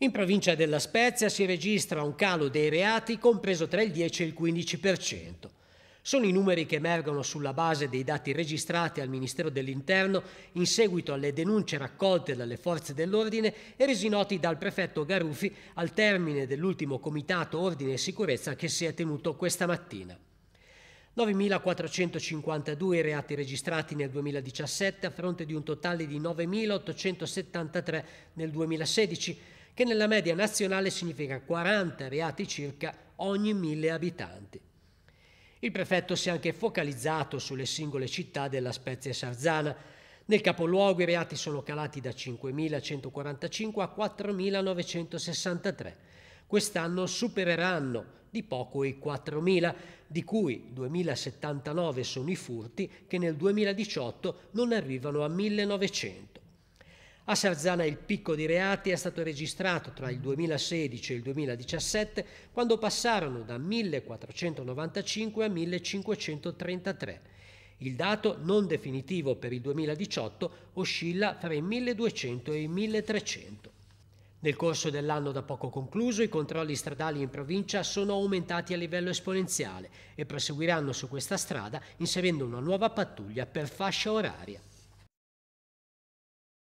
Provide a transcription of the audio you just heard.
In provincia della Spezia si registra un calo dei reati compreso tra il 10 e il 15%. Sono i numeri che emergono sulla base dei dati registrati al Ministero dell'Interno in seguito alle denunce raccolte dalle forze dell'ordine e resi noti dal prefetto Garufi al termine dell'ultimo comitato Ordine e Sicurezza che si è tenuto questa mattina. 9.452 i reati registrati nel 2017 a fronte di un totale di 9.873 nel 2016 che nella media nazionale significa 40 reati circa ogni mille abitanti. Il prefetto si è anche focalizzato sulle singole città della Spezia Sarzana. Nel capoluogo i reati sono calati da 5.145 a 4.963. Quest'anno supereranno di poco i 4.000, di cui 2.079 sono i furti che nel 2018 non arrivano a 1.900. A Sarzana il picco di reati è stato registrato tra il 2016 e il 2017, quando passarono da 1495 a 1533. Il dato non definitivo per il 2018 oscilla tra i 1200 e i 1300. Nel corso dell'anno da poco concluso, i controlli stradali in provincia sono aumentati a livello esponenziale e proseguiranno su questa strada inserendo una nuova pattuglia per fascia oraria.